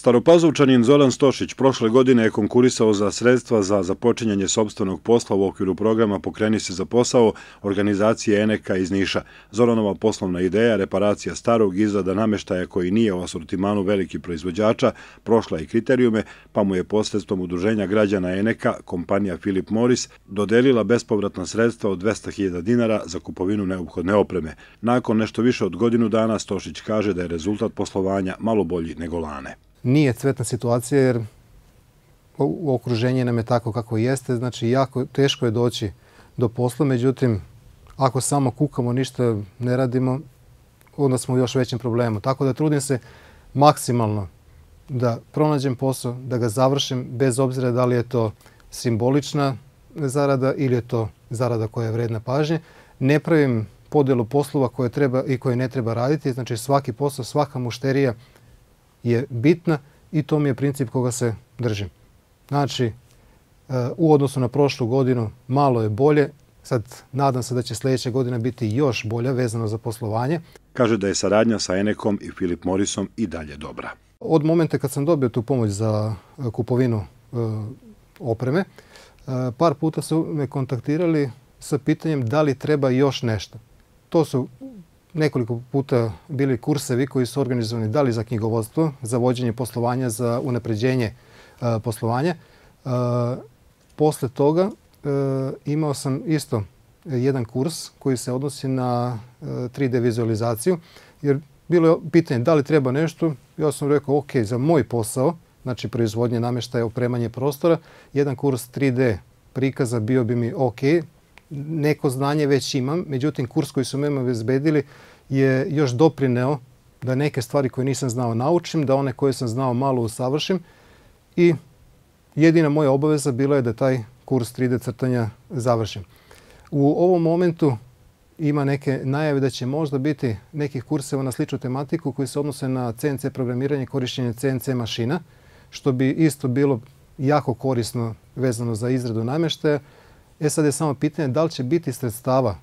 Staropazovčanin Zoran Stošić prošle godine je konkurisao za sredstva za započinjanje sobstvenog posla u okviru programa Pokreni se za posao organizacije Eneka iz Niša. Zoranova poslovna ideja, reparacija starog izrada nameštaja koji nije u asortimanu velikih proizvođača, prošla i kriterijume, pa mu je posredstvom udruženja građana Eneka, kompanija Philip Morris, dodelila bespovratna sredstva od 200.000 dinara za kupovinu neophodne opreme. Nakon nešto više od godinu dana Stošić kaže da je rezultat poslovanja malo bolji nego lane nije cvetna situacija jer okruženje nam je tako kako jeste, znači jako teško je doći do posla, međutim ako samo kukamo, ništa ne radimo, onda smo u još većem problemu. Tako da trudim se maksimalno da pronađem posao, da ga završim, bez obzira da li je to simbolična zarada ili je to zarada koja je vredna pažnje. Ne pravim podelu poslova koje treba i koje ne treba raditi, znači svaki posao, svaka mušterija je bitna i to mi je princip koga se držim. Znači, e, u odnosu na prošlu godinu malo je bolje, Sad nadam se da će sledeća godina biti još bolja vezano za poslovanje. Kaže da je saradnja sa Enekom i Filip Morisom i dalje dobra. Od momente kad sam dobio tu pomoć za e, kupovinu e, opreme, par puta su me kontaktirali sa pitanjem da li treba još nešto. To su nekoliko puta bili kursevi koji su organizovani da li za knjigovodstvo, za vođenje poslovanja, za unapređenje e, poslovanja. E, posle toga e, imao sam isto jedan kurs koji se odnosi na 3D vizualizaciju, jer bilo je pitanje da li treba nešto. Ja sam rekao, ok, za moj posao, znači proizvodnje nameštaja, opremanje prostora, jedan kurs 3D prikaza bio bi mi ok, neko znanje već imam, međutim kurs koji su me obezbedili je još doprineo da neke stvari koje nisam znao naučim, da one koje sam znao malo usavršim i jedina moja obaveza bila je da taj kurs 3D crtanja završim. U ovom momentu ima neke najave da će možda biti nekih kurseva na sličnu tematiku koji se odnose na CNC programiranje i korišćenje CNC mašina, što bi isto bilo jako korisno vezano za izradu namještaja, E sad je samo pitanje da li će biti sredstava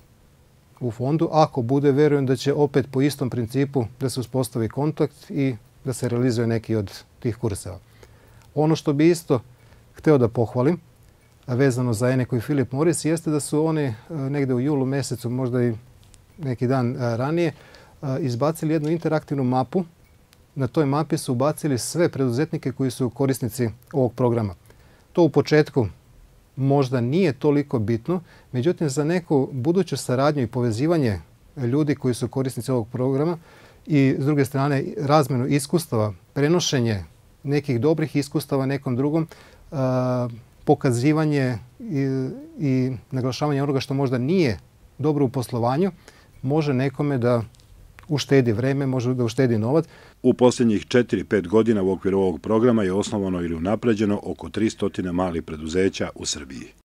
u fondu. Ako bude, verujem da će opet po istom principu da se uspostavi kontakt i da se realizuje neki od tih kurseva. Ono što bi isto hteo da pohvalim, a vezano za Eneko i Filip Morris, jeste da su oni e, negde u julu mesecu, možda i neki dan e, ranije, e, izbacili jednu interaktivnu mapu. Na toj mapi su ubacili sve preduzetnike koji su korisnici ovog programa. To u početku možda nije toliko bitno, međutim za neku buduću saradnju i povezivanje ljudi koji su korisnici ovog programa i s druge strane razmenu iskustava, prenošenje nekih dobrih iskustava nekom drugom, pokazivanje i, i naglašavanje onoga što možda nije dobro u poslovanju, može nekome da uštedi vreme, može da uštedi novac. U posljednjih 4-5 godina u okviru ovog programa je osnovano ili unapređeno oko 300 malih preduzeća u Srbiji.